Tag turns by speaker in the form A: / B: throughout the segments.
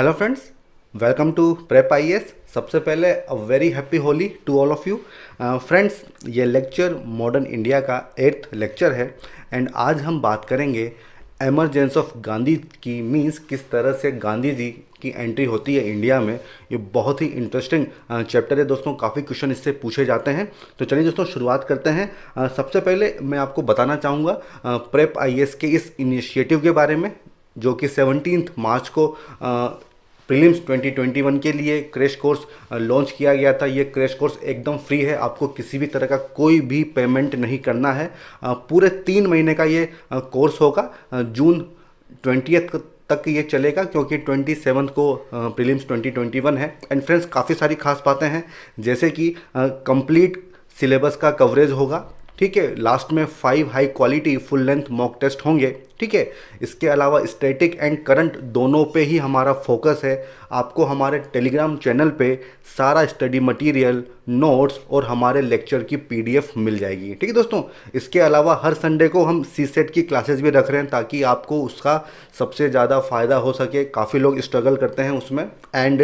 A: hello friends welcome to prep I सबसे पहले a very happy Holi to all of you friends ये lecture modern India का eighth lecture है and आज हम बात करेंगे एमरजेंस ऑफ गांधी की मीन्स किस तरह से गांधी जी की एंट्री होती है इंडिया में ये बहुत ही इंटरेस्टिंग चैप्टर uh, है दोस्तों काफ़ी क्वेश्चन इससे पूछे जाते हैं तो चलिए दोस्तों शुरुआत करते हैं uh, सबसे पहले मैं आपको बताना चाहूँगा प्रेप आई के इस इनिशिएटिव के बारे में जो कि सेवनटीन मार्च को uh, प्रीलिम्स 2021 के लिए क्रैश कोर्स लॉन्च किया गया था ये क्रैश कोर्स एकदम फ्री है आपको किसी भी तरह का कोई भी पेमेंट नहीं करना है पूरे तीन महीने का ये कोर्स होगा जून ट्वेंटी तक ये चलेगा क्योंकि ट्वेंटी को प्रीलिम्स 2021 है एंड फ्रेंड्स काफ़ी सारी खास बातें हैं जैसे कि कंप्लीट सिलेबस का कवरेज होगा ठीक है लास्ट में five high quality full length mock test होंगे ठीक है इसके अलावा स्टैटिक एंड करंट दोनों पे ही हमारा फोकस है आपको हमारे टेलीग्राम चैनल पे सारा स्टडी मटेरियल नोट्स और हमारे लेक्चर की पीडीएफ मिल जाएगी ठीक है दोस्तों इसके अलावा हर संडे को हम सी सेट की क्लासेस भी रख रहे हैं ताकि आपको उसका सबसे ज़्यादा फ़ायदा हो सके काफ़ी लोग स्ट्रगल करते हैं उसमें एंड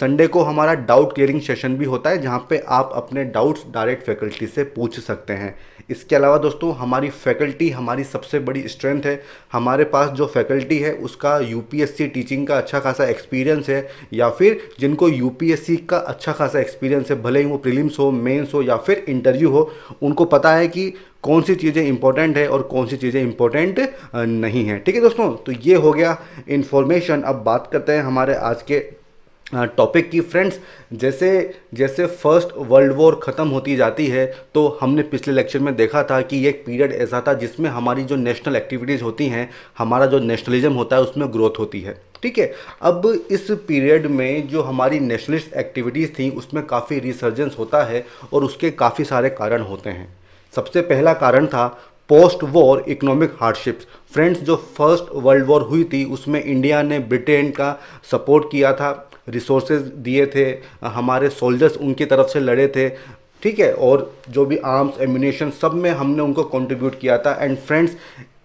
A: संडे को हमारा डाउट क्लियरिंग सेशन भी होता है जहाँ पर आप अपने डाउट्स डायरेक्ट फैकल्टी से पूछ सकते हैं इसके अलावा दोस्तों हमारी फैकल्टी हमारी सबसे बड़ी स्ट्रेंथ है हमारे पास जो फैकल्टी है उसका यूपीएससी टीचिंग का अच्छा खासा एक्सपीरियंस है या फिर जिनको यूपीएससी का अच्छा खासा एक्सपीरियंस है भले ही वो प्रीलिम्स हो मेंस हो या फिर इंटरव्यू हो उनको पता है कि कौन सी चीज़ें इंपॉर्टेंट है और कौन सी चीज़ें इंपॉर्टेंट नहीं है ठीक है दोस्तों तो ये हो गया इन्फॉर्मेशन अब बात करते हैं हमारे आज के टॉपिक की फ्रेंड्स जैसे जैसे फर्स्ट वर्ल्ड वॉर ख़त्म होती जाती है तो हमने पिछले लेक्चर में देखा था कि एक पीरियड ऐसा था जिसमें हमारी जो नेशनल एक्टिविटीज़ होती हैं हमारा जो नेशनलिज्म होता है उसमें ग्रोथ होती है ठीक है अब इस पीरियड में जो हमारी नेशनलिस्ट एक्टिविटीज़ थी उसमें काफ़ी रिसर्जेंस होता है और उसके काफ़ी सारे कारण होते हैं सबसे पहला कारण था post war economic hardships friends जो फर्स्ट वर्ल्ड वॉर हुई थी उसमें इंडिया ने ब्रिटेन का सपोर्ट किया था रिसोर्सेज दिए थे हमारे सोल्जर्स उनकी तरफ से लड़े थे ठीक है और जो भी आर्म्स एम्यूनेशन सब में हमने उनको कंट्रीब्यूट किया था एंड फ्रेंड्स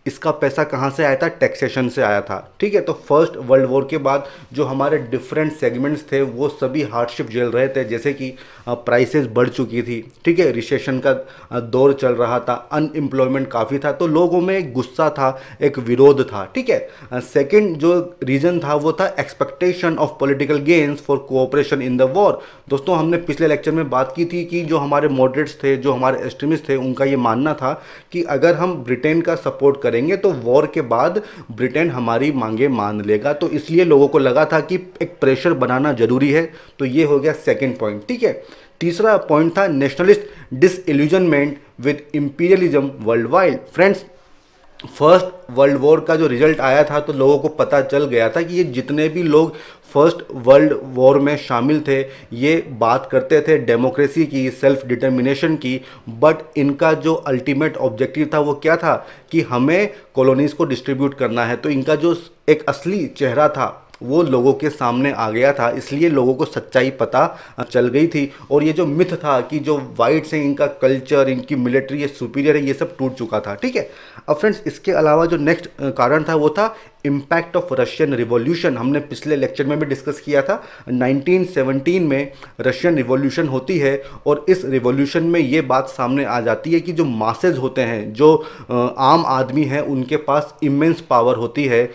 A: इसका पैसा कहाँ से आया था टैक्सेशन से आया था ठीक है तो फर्स्ट वर्ल्ड वॉर के बाद जो हमारे डिफरेंट सेगमेंट्स थे वो सभी हार्डशिप झेल रहे थे जैसे कि प्राइसेस बढ़ चुकी थी ठीक है रिसेशन का दौर चल रहा था अनएम्प्लॉयमेंट काफ़ी था तो लोगों में एक गुस्सा था एक विरोध था ठीक है सेकेंड जो रीज़न था वो था expectation of political gains for cooperation in the war दोस्तों हमने पिछले लेक्चर में बात की थी कि जो हमारे मॉडरेट्स थे जो हमारे एक्सट्रीमिस्ट थे उनका ये मानना था कि अगर हम ब्रिटेन का सपोर्ट करेंगे तो वॉर के बाद ब्रिटेन हमारी मांगे मान लेगा तो इसलिए लोगों को लगा था कि एक प्रेशर बनाना जरूरी है तो ये हो गया सेकेंड पॉइंट ठीक है तीसरा पॉइंट था nationalist disillusionment with imperialism world wide friends first world war का जो रिजल्ट आया था तो लोगों को पता चल गया था कि ये जितने भी लोग फर्स्ट वर्ल्ड वॉर में शामिल थे ये बात करते थे डेमोक्रेसी की सेल्फ डिटर्मिनेशन की बट इनका जो अल्टीमेट ऑब्जेक्टिव था वो क्या था कि हमें कॉलोनीज़ को डिस्ट्रीब्यूट करना है तो इनका जो एक असली चेहरा था वो लोगों के सामने आ गया था इसलिए लोगों को सच्चाई पता चल गई थी और ये जो मिथ था कि जो वाइट्स हैं इनका कल्चर इनकी मिलिट्री ये सुपीरियर है ये सब टूट चुका था ठीक है अब फ्रेंड्स इसके अलावा जो नेक्स्ट कारण था वो था इम्पैक्ट ऑफ रशियन रिवॉल्यूशन हमने पिछले लेक्चर में भी डिस्कस किया था 1917 में रशियन रिवॉल्यूशन होती है और इस रिवॉल्यूशन में ये बात सामने आ जाती है कि जो मासेज होते हैं जो आम आदमी हैं उनके पास इमेंस पावर होती है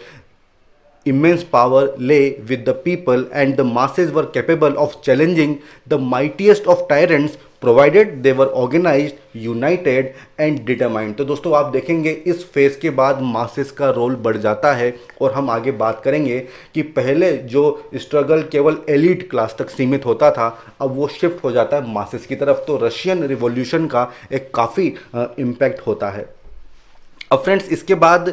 A: immense power lay with the people and the masses were capable of challenging the mightiest of tyrants provided they are organise united and determined तो दोस्तों आप देखेंगे इस फेज़ के बाद मासिस का रोल बढ़ जाता है और हम आगे बात करेंगे कि पहले जो स्ट्रगल केवल एलिट क्लास तक सीमित होता था अब वो शिफ्ट हो जाता है मासिस की तरफ तो रशियन रिवॉल्यूशन का एक काफ़ी इम्पैक्ट होता है अब फ्रेंड्स इसके बाद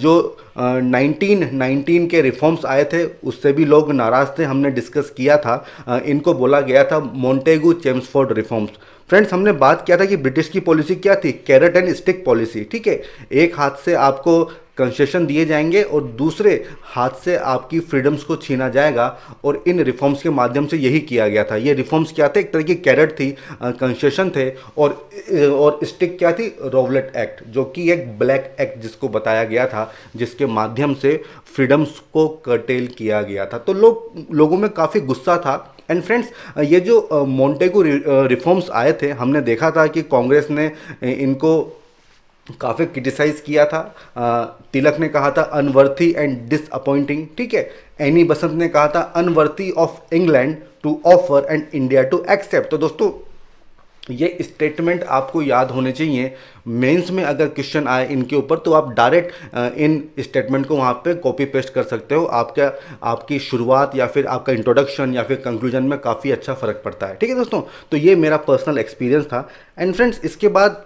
A: जो 1919 के रिफॉर्म्स आए थे उससे भी लोग नाराज़ थे हमने डिस्कस किया था इनको बोला गया था मोंटेगू चेम्सफोर्ड रिफॉर्म्स फ्रेंड्स हमने बात किया था कि ब्रिटिश की पॉलिसी क्या थी कैरेट एंड स्टिक पॉलिसी ठीक है एक हाथ से आपको कंसेशन दिए जाएंगे और दूसरे हाथ से आपकी फ्रीडम्स को छीना जाएगा और इन रिफॉर्म्स के माध्यम से यही किया गया था ये रिफॉर्म्स क्या थे एक तरह की कैरेट थी कंसेशन थे और और स्टिक क्या थी रोवलेट एक्ट जो कि एक ब्लैक एक्ट जिसको बताया गया था जिसके माध्यम से फ्रीडम्स को कर्टेल किया गया था तो लो, लोगों में काफ़ी गुस्सा था एंड फ्रेंड्स ये जो मोंटेगो रिफॉर्म्स आए थे हमने देखा था कि कांग्रेस ने इनको काफ़ी क्रिटिसाइज़ किया था आ, तिलक ने कहा था अनवर्थी एंड डिसअपॉइंटिंग ठीक है एनी बसंत ने कहा था unworthy of England to offer and India to accept तो दोस्तों ये स्टेटमेंट आपको याद होने चाहिए मेंस में अगर क्वेश्चन आए इनके ऊपर तो आप डायरेक्ट इन स्टेटमेंट को वहाँ पे कॉपी पेस्ट कर सकते हो आपका आपकी शुरुआत या फिर आपका इंट्रोडक्शन या फिर कंक्लूजन में काफ़ी अच्छा फ़र्क पड़ता है ठीक है दोस्तों तो ये मेरा पर्सनल एक्सपीरियंस था एंड फ्रेंड्स इसके बाद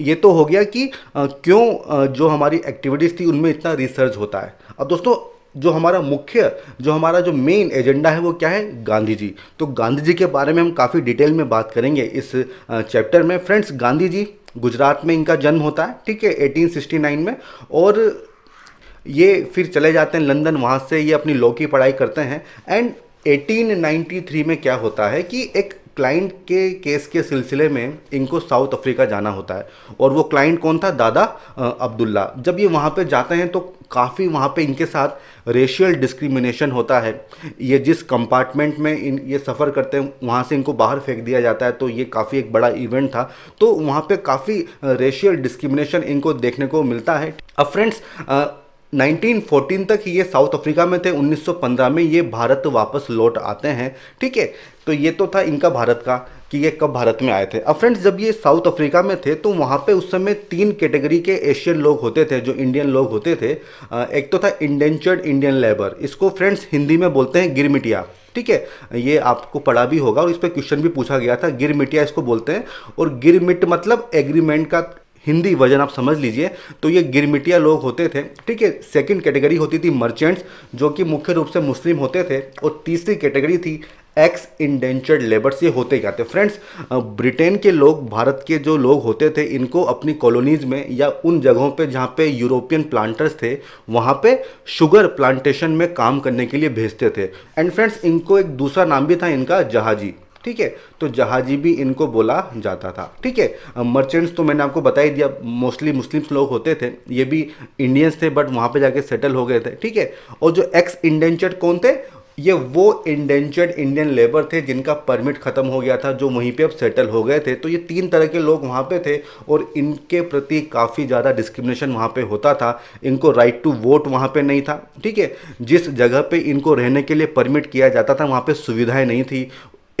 A: ये तो हो गया कि क्यों जो हमारी एक्टिविटीज़ थी उनमें इतना रिसर्च होता है अब दोस्तों जो हमारा मुख्य जो हमारा जो मेन एजेंडा है वो क्या है गांधी जी तो गांधी जी के बारे में हम काफ़ी डिटेल में बात करेंगे इस चैप्टर में फ्रेंड्स गांधी जी गुजरात में इनका जन्म होता है ठीक है 1869 में और ये फिर चले जाते हैं लंदन वहाँ से ये अपनी लॉ की पढ़ाई करते हैं एंड 1893 में क्या होता है कि एक क्लाइंट के केस के सिलसिले में इनको साउथ अफ्रीका जाना होता है और वो क्लाइंट कौन था दादा अब्दुल्ला जब ये वहाँ पे जाते हैं तो काफ़ी वहाँ पे इनके साथ रेशियल डिस्क्रिमिनेशन होता है ये जिस कंपार्टमेंट में इन ये सफ़र करते हैं वहाँ से इनको बाहर फेंक दिया जाता है तो ये काफ़ी एक बड़ा इवेंट था तो वहाँ पे काफ़ी रेशियल डिस्क्रिमिनेशन इनको देखने को मिलता है अब फ्रेंड्स 1914 तक ये साउथ अफ्रीका में थे 1915 में ये भारत वापस लौट आते हैं ठीक है तो ये तो था इनका भारत का कि ये कब भारत में आए थे अब फ्रेंड्स जब ये साउथ अफ्रीका में थे तो वहाँ पे उस समय तीन कैटेगरी के एशियन लोग होते थे जो इंडियन लोग होते थे एक तो था इंडेंचर्ड इंडियन लेबर इसको फ्रेंड्स हिंदी में बोलते हैं गिरमिटिया ठीक है ये आपको पढ़ा भी होगा और इस पर क्वेश्चन भी पूछा गया था गिरमिटिया इसको बोलते हैं और गिरमिट मतलब एग्रीमेंट का हिंदी वर्जन आप समझ लीजिए तो ये गिरमिटिया लोग होते थे ठीक है सेकंड कैटेगरी होती थी मर्चेंट्स जो कि मुख्य रूप से मुस्लिम होते थे और तीसरी कैटेगरी थी एक्स इंडेंचर्ड लेबर से होते क्या थे फ्रेंड्स ब्रिटेन के लोग भारत के जो लोग होते थे इनको अपनी कॉलोनीज में या उन जगहों पे जहाँ पे यूरोपियन प्लांटर्स थे वहाँ पे शुगर प्लांटेशन में काम करने के लिए भेजते थे एंड फ्रेंड्स इनको एक दूसरा नाम भी था इनका जहाजी ठीक है तो जहाजी भी इनको बोला जाता था ठीक है मर्चेंट्स तो मैंने आपको बता ही दिया मोस्टली मुस्लिम्स लोग होते थे ये भी इंडियंस थे बट वहाँ पे जाके सेटल हो गए थे ठीक है और जो एक्स इंडेंचर्ड कौन थे ये वो इंडेंचर्ड इंडियन लेबर थे जिनका परमिट ख़त्म हो गया था जो वहीं पे अब सेटल हो गए थे तो ये तीन तरह के लोग वहाँ पे थे और इनके प्रति काफ़ी ज़्यादा डिस्क्रिमिनेशन वहाँ पे होता था इनको राइट टू वोट वहाँ पे नहीं था ठीक है जिस जगह पे इनको रहने के लिए परमिट किया जाता था वहाँ पे सुविधाएं नहीं थी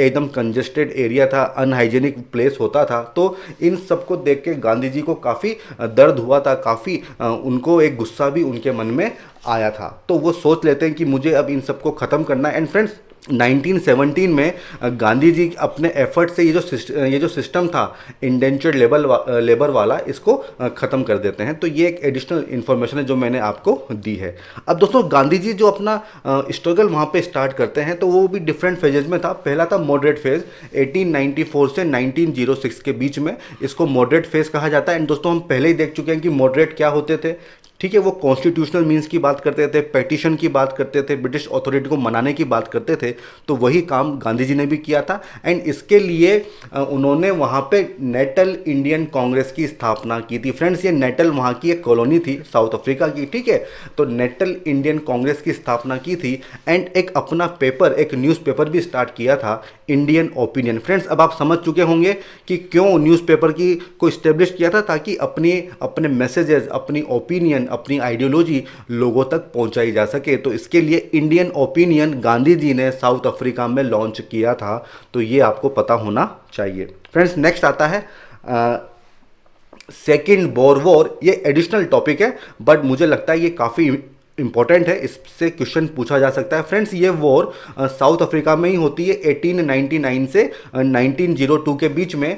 A: एकदम कंजेस्टेड एरिया था अनहाइजेनिक प्लेस होता था तो इन सबको देख के गांधी जी को काफ़ी दर्द हुआ था काफ़ी उनको एक गुस्सा भी उनके मन में आया था तो वो सोच लेते हैं कि मुझे अब इन सबको ख़त्म करना एंड फ्रेंड्स 1917 में गांधी जी अपने एफर्ट से ये जो ये जो सिस्टम था इंडेंचर्ड लेबर वा, लेबर वाला इसको ख़त्म कर देते हैं तो ये एक एडिशनल इन्फॉर्मेशन है जो मैंने आपको दी है अब दोस्तों गांधी जी जो अपना स्ट्रगल वहाँ पे स्टार्ट करते हैं तो वो भी डिफरेंट फेजेज में था पहला था मॉडरेट फेज 1894 से 1906 के बीच में इसको मॉडरेट फेज कहा जाता है एंड दोस्तों हम पहले ही देख चुके हैं कि मॉडरेट क्या होते थे ठीक है वो कॉन्स्टिट्यूशनल मीन्स की बात करते थे पेटिशन की बात करते थे ब्रिटिश अथॉरिटी को मनाने की बात करते थे तो वही काम गांधी जी ने भी किया था एंड इसके लिए उन्होंने वहाँ पे नेटल इंडियन कांग्रेस की स्थापना की थी फ्रेंड्स ये नेटल वहाँ की एक कॉलोनी थी साउथ अफ्रीका की ठीक है तो नेटल इंडियन कांग्रेस की स्थापना की थी एंड एक अपना पेपर एक न्यूज़पेपर भी स्टार्ट किया था इंडियन ओपिनियन फ्रेंड्स अब आप समझ चुके होंगे कि क्यों न्यूज़पेपर की को इस्टेब्लिश किया था ताकि अपनी अपने मैसेजेस अपनी ओपिनियन अपनी आइडियोलॉजी लोगों तक पहुंचाई जा सके तो इसके लिए इंडियन ओपिनियन गांधी जी ने साउथ अफ्रीका में लॉन्च किया था तो ये आपको पता होना चाहिए फ्रेंड्स नेक्स्ट आता है आ, सेकेंड बोर वॉर ये एडिशनल टॉपिक है बट मुझे लगता है ये काफ़ी इंपॉर्टेंट है इससे क्वेश्चन पूछा जा सकता है फ्रेंड्स ये वॉर साउथ अफ्रीका में ही होती है 1899 से 1902 के बीच में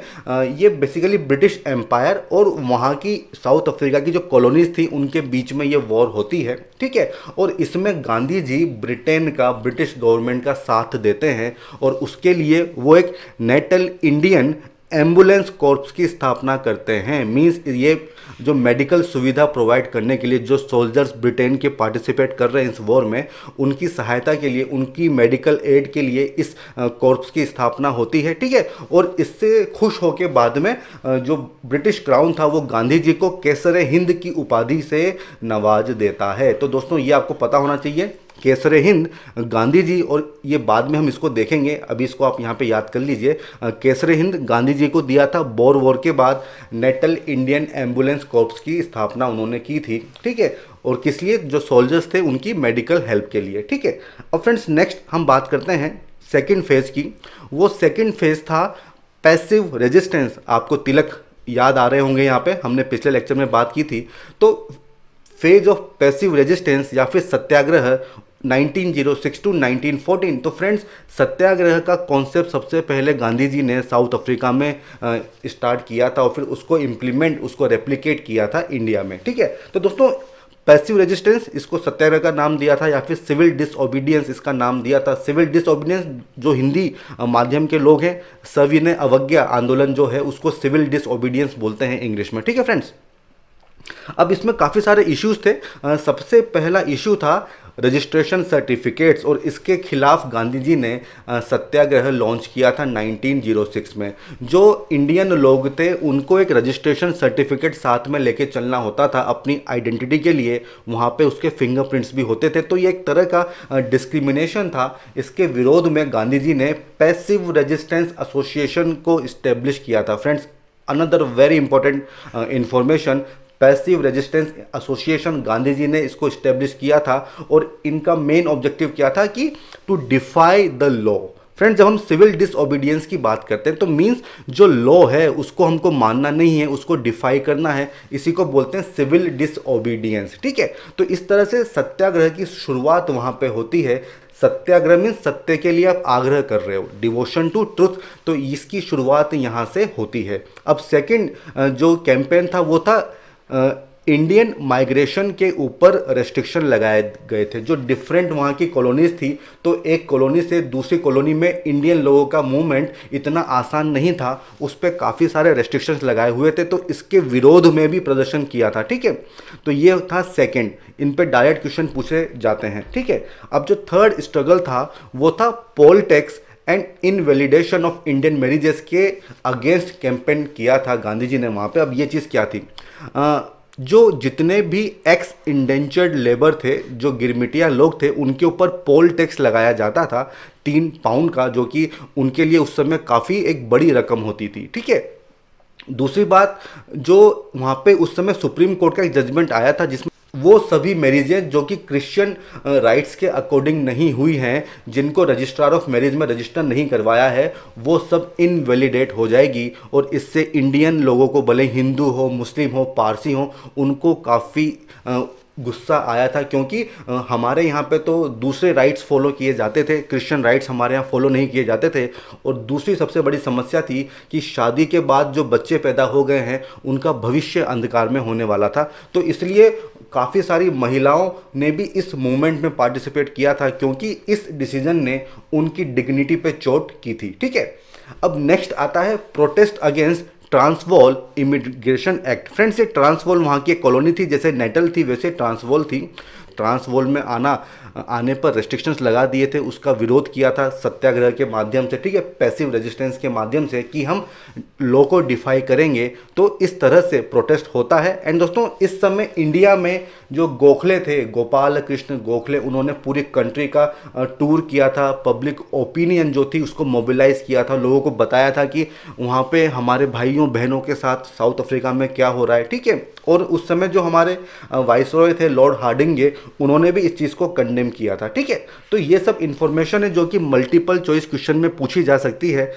A: ये बेसिकली ब्रिटिश एम्पायर और वहाँ की साउथ अफ्रीका की जो कॉलोनीज थी उनके बीच में ये वॉर होती है ठीक है और इसमें गांधी जी ब्रिटेन का ब्रिटिश गवर्नमेंट का साथ देते हैं और उसके लिए वो एक नेटल इंडियन एम्बुलेंस कॉर्प्स की स्थापना करते हैं मीन्स ये जो मेडिकल सुविधा प्रोवाइड करने के लिए जो सोल्जर्स ब्रिटेन के पार्टिसिपेट कर रहे हैं इस वॉर में उनकी सहायता के लिए उनकी मेडिकल एड के लिए इस कॉर्प्स की स्थापना होती है ठीक है और इससे खुश होकर बाद में जो ब्रिटिश क्राउन था वो गांधी जी को केसर हिंद की उपाधि से नवाज देता है तो दोस्तों ये आपको पता होना चाहिए केसर हिंद गांधी जी और ये बाद में हम इसको देखेंगे अभी इसको आप यहाँ पे याद कर लीजिए केसर हिंद गांधी जी को दिया था बोर वॉर के बाद नेटल इंडियन एम्बुलेंस कॉर्प्स की स्थापना उन्होंने की थी ठीक है और किस लिए जो सोल्जर्स थे उनकी मेडिकल हेल्प के लिए ठीक है अब फ्रेंड्स नेक्स्ट हम बात करते हैं सेकेंड फेज़ की वो सेकेंड फेज़ था पैसिव रेजिस्टेंस आपको तिलक याद आ रहे होंगे यहाँ पे हमने पिछले लेक्चर में बात की थी तो फेज ऑफ पैसिव रेजिस्टेंस या फिर सत्याग्रह 1906 टू 1914 तो फ्रेंड्स सत्याग्रह का कॉन्सेप्ट सबसे पहले गांधी जी ने साउथ अफ्रीका में स्टार्ट किया था और फिर उसको इम्प्लीमेंट उसको रेप्लीकेट किया था इंडिया में ठीक है तो दोस्तों पैसिव रेजिस्टेंस इसको सत्याग्रह का नाम दिया था या फिर सिविल डिसओबीडियंस इसका नाम दिया था सिविल डिसओबीडियंस जो हिंदी माध्यम के लोग हैं सविनय अवज्ञा आंदोलन जो है उसको सिविल डिसओबीडियंस बोलते हैं इंग्लिश में ठीक है फ्रेंड्स अब इसमें काफ़ी सारे इश्यूज थे सबसे पहला इशू था रजिस्ट्रेशन सर्टिफिकेट्स और इसके खिलाफ गांधी जी ने सत्याग्रह लॉन्च किया था 1906 में जो इंडियन लोग थे उनको एक रजिस्ट्रेशन सर्टिफिकेट साथ में लेके चलना होता था अपनी आइडेंटिटी के लिए वहाँ पे उसके फिंगरप्रिंट्स भी होते थे तो ये एक तरह का डिस्क्रिमिनेशन था इसके विरोध में गांधी जी ने पैसिव रजिस्टेंस एसोसिएशन को इस्टेब्लिश किया था friends another very important information passive resistance association Gandhi ji ने इसको स्टेब्लिश किया था और इनका मेन ऑब्जेक्टिव क्या था कि to defy the law friend जब हम सिविल डिसओबीडियंस की बात करते हैं तो मींस जो लॉ है उसको हमको मानना नहीं है उसको डिफाई करना है इसी को बोलते हैं सिविल डिसओबीडियंस ठीक है तो इस तरह से सत्याग्रह की शुरुआत वहाँ पे होती है सत्याग्रह मीन्स सत्य के लिए आप आग्रह कर रहे हो डिवोशन टू ट्रुथ तो इसकी शुरुआत यहाँ से होती है अब सेकेंड जो कैंपेन था वो था इंडियन माइग्रेशन के ऊपर रेस्ट्रिक्शन लगाए गए थे जो डिफरेंट वहाँ की कॉलोनीज थी तो एक कॉलोनी से दूसरी कॉलोनी में इंडियन लोगों का मूवमेंट इतना आसान नहीं था उस पर काफ़ी सारे रेस्ट्रिक्शंस लगाए हुए थे तो इसके विरोध में भी प्रदर्शन किया था ठीक है तो ये था सेकेंड इन पर डायरेक्ट क्वेश्चन पूछे जाते हैं ठीक है अब जो थर्ड स्ट्रगल था वो था poll tax and invalidation of Indian marriages के अगेंस्ट कैंपेन किया था गांधी जी ने वहाँ पे अब ये चीज़ क्या थी आ, जो जितने भी एक्स इंडेंचर्ड लेबर थे जो गिरमिटिया लोग थे उनके ऊपर पोल टैक्स लगाया जाता था तीन पाउंड का जो कि उनके लिए उस समय काफ़ी एक बड़ी रकम होती थी ठीक है दूसरी बात जो वहाँ पे उस समय सुप्रीम कोर्ट का एक जजमेंट आया था जिसमें वो सभी मैरिजें जो कि क्रिश्चियन राइट्स uh, के अकॉर्डिंग नहीं हुई हैं जिनको रजिस्ट्रार ऑफ मैरिज में रजिस्टर नहीं करवाया है वो सब इनवैलिडेट हो जाएगी और इससे इंडियन लोगों को भले हिंदू हो मुस्लिम हो पारसी हो उनको काफ़ी uh, गुस्सा आया था क्योंकि uh, हमारे यहाँ पे तो दूसरे राइट्स फॉलो किए जाते थे क्रिश्चियन राइट्स हमारे यहाँ फॉलो नहीं किए जाते थे और दूसरी सबसे बड़ी समस्या थी कि शादी के बाद जो बच्चे पैदा हो गए हैं उनका भविष्य अंधकार में होने वाला था तो इसलिए काफ़ी सारी महिलाओं ने भी इस मूवमेंट में पार्टिसिपेट किया था क्योंकि इस डिसीजन ने उनकी डिग्निटी पे चोट की थी ठीक है अब नेक्स्ट आता है protest against Transvaal immigration act friends ये ट्रांसवॉल वहाँ की एक कॉलोनी थी जैसे नेटल थी वैसे ट्रांसवॉल थी ट्रांसवॉल में आना आने पर रेस्ट्रिक्शंस लगा दिए थे उसका विरोध किया था सत्याग्रह के माध्यम से ठीक है पैसिव रेजिस्टेंस के माध्यम से कि हम लॉ को डिफाई करेंगे तो इस तरह से प्रोटेस्ट होता है एंड दोस्तों इस समय इंडिया में जो गोखले थे गोपाल कृष्ण गोखले उन्होंने पूरी कंट्री का टूर किया था पब्लिक ओपिनियन जो थी उसको मोबिलाइज किया था लोगों को बताया था कि वहाँ पे हमारे भाइयों बहनों के साथ साउथ अफ्रीका में क्या हो रहा है ठीक है और उस समय जो हमारे वाइस थे लॉर्ड हार्डिंगे उन्होंने भी इस चीज़ को कंड कंडेम किया था ठीक है तो ये सब इन्फॉर्मेशन है जो कि मल्टीपल चॉइस क्वेश्चन में पूछी जा सकती है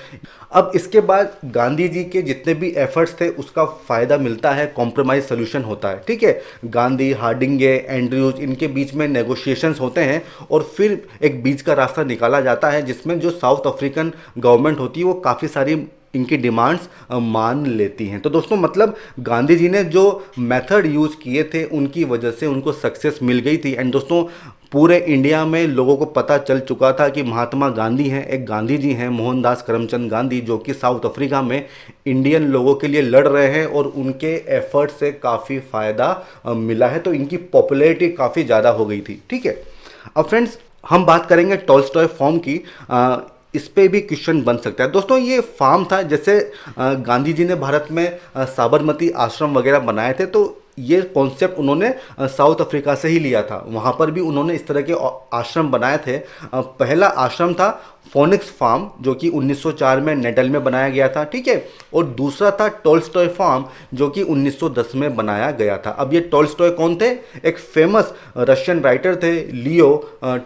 A: अब इसके बाद गांधी जी के जितने भी एफर्ट्स थे उसका फ़ायदा मिलता है कॉम्प्रोमाइज़ सोल्यूशन होता है ठीक है गांधी हार्डिंगे एंड्रयूज इनके बीच में नेगोशिएशंस होते हैं और फिर एक बीच का रास्ता निकाला जाता है जिसमें जो साउथ अफ्रीकन गवर्नमेंट होती है वो काफ़ी सारी इनकी डिमांड्स मान लेती हैं तो दोस्तों मतलब गांधी जी ने जो मेथड यूज़ किए थे उनकी वजह से उनको सक्सेस मिल गई थी एंड दोस्तों पूरे इंडिया में लोगों को पता चल चुका था कि महात्मा गांधी हैं एक गांधी जी हैं मोहनदास करमचंद गांधी जो कि साउथ अफ्रीका में इंडियन लोगों के लिए लड़ रहे हैं और उनके एफर्ट से काफ़ी फ़ायदा मिला है तो इनकी पॉपुलैरिटी काफ़ी ज़्यादा हो गई थी ठीक है अब फ्रेंड्स हम बात करेंगे टॉलस्टॉय फॉर्म की आ, इस पर भी क्वेश्चन बन सकता है दोस्तों ये फार्म था जैसे गांधी जी ने भारत में साबरमती आश्रम वगैरह बनाए थे तो ये कॉन्सेप्ट उन्होंने साउथ अफ्रीका से ही लिया था वहाँ पर भी उन्होंने इस तरह के आश्रम बनाए थे पहला आश्रम था फोनिक्स फार्म जो कि 1904 में नेटल में बनाया गया था ठीक है और दूसरा था टोल्स्टॉय फार्म जो कि 1910 में बनाया गया था अब ये टोल्स्टॉय कौन थे एक फेमस रशियन राइटर थे लियो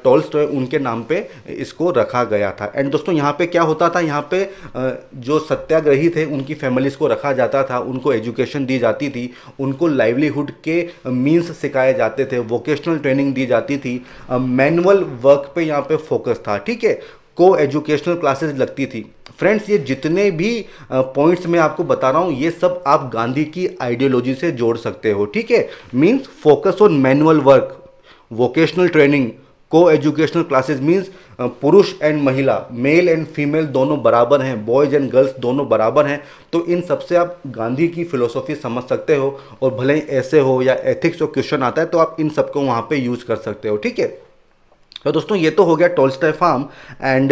A: टोल्स्टॉय उनके नाम पे इसको रखा गया था एंड दोस्तों यहाँ पे क्या होता था यहाँ पे जो सत्याग्रही थे उनकी फैमिलीज को रखा जाता था उनको एजुकेशन दी जाती थी उनको लाइवलीहुड के मीन्स सिखाए जाते थे वोकेशनल ट्रेनिंग दी जाती थी मैनुअल वर्क पर यहाँ पर फोकस था ठीक है को एजुकेशनल क्लासेस लगती थी फ्रेंड्स ये जितने भी पॉइंट्स मैं आपको बता रहा हूँ ये सब आप गांधी की आइडियोलॉजी से जोड़ सकते हो ठीक है means focus on manual work vocational training को एजुकेशनल क्लासेस मीन्स पुरुष एंड महिला मेल एंड फीमेल दोनों बराबर हैं बॉयज़ एंड गर्ल्स दोनों बराबर हैं तो इन सबसे आप गांधी की फ़िलोसॉफी समझ सकते हो और भले ही ऐसे हो या एथिक्स और क्वेश्चन आता है तो आप इन सबको वहाँ पे यूज़ कर सकते हो ठीक है तो दोस्तों ये तो हो गया टोल फार्म एंड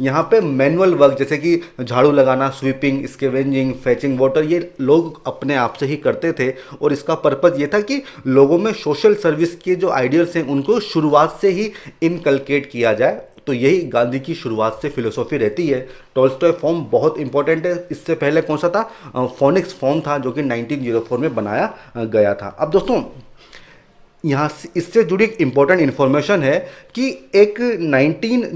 A: यहाँ पे मैनुअल वर्क जैसे कि झाड़ू लगाना स्वीपिंग स्केवेंजिंग फैचिंग वाटर ये लोग अपने आप से ही करते थे और इसका पर्पज़ ये था कि लोगों में सोशल सर्विस के जो आइडियल्स हैं उनको शुरुआत से ही इनकलकेट किया जाए तो यही गांधी की शुरुआत से फिलोसॉफी रहती है टोल्स्टॉय फॉर्म बहुत इंपॉर्टेंट है इससे पहले कौन सा था फोनिक्स uh, फॉर्म था जो कि 1904 में बनाया uh, गया था अब दोस्तों यहाँ इससे जुड़ी एक इम्पॉर्टेंट इन्फॉर्मेशन है कि एक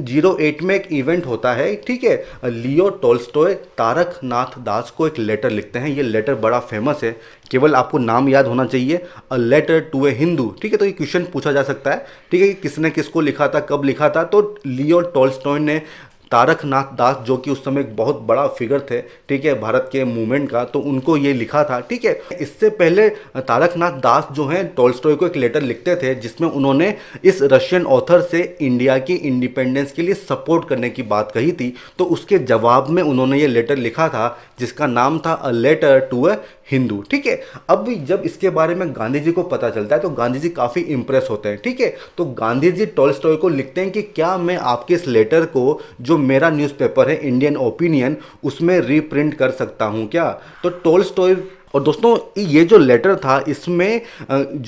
A: 1908 में एक इवेंट होता है ठीक है लियो टोल्स्टोय तारकनाथ दास को एक लेटर लिखते हैं ये लेटर बड़ा फेमस है केवल आपको नाम याद होना चाहिए a letter to a Hindu ठीक है तो ये क्वेश्चन पूछा जा सकता है ठीक है कि किसने किसको लिखा था कब लिखा था तो लियो टोल्स्टोय ने तारकनाथ दास जो कि उस समय एक बहुत बड़ा फिगर थे ठीक है भारत के मूवमेंट का तो उनको ये लिखा था ठीक है इससे पहले तारकनाथ दास जो हैं टोल्स्टॉय को एक लेटर लिखते थे जिसमें उन्होंने इस रशियन ऑथर से इंडिया की इंडिपेंडेंस के लिए सपोर्ट करने की बात कही थी तो उसके जवाब में उन्होंने ये लेटर लिखा था जिसका नाम था a letter to a Hindu ठीक है अब जब इसके बारे में गांधी जी को पता चलता है तो गांधी जी काफ़ी इंप्रेस होते हैं ठीक है तो गांधी जी स्टोरी को लिखते हैं कि क्या मैं आपके इस लेटर को जो मेरा न्यूज़पेपर है इंडियन ओपिनियन उसमें रीप्रिंट कर सकता हूँ क्या तो स्टोरी और दोस्तों ये जो लेटर था इसमें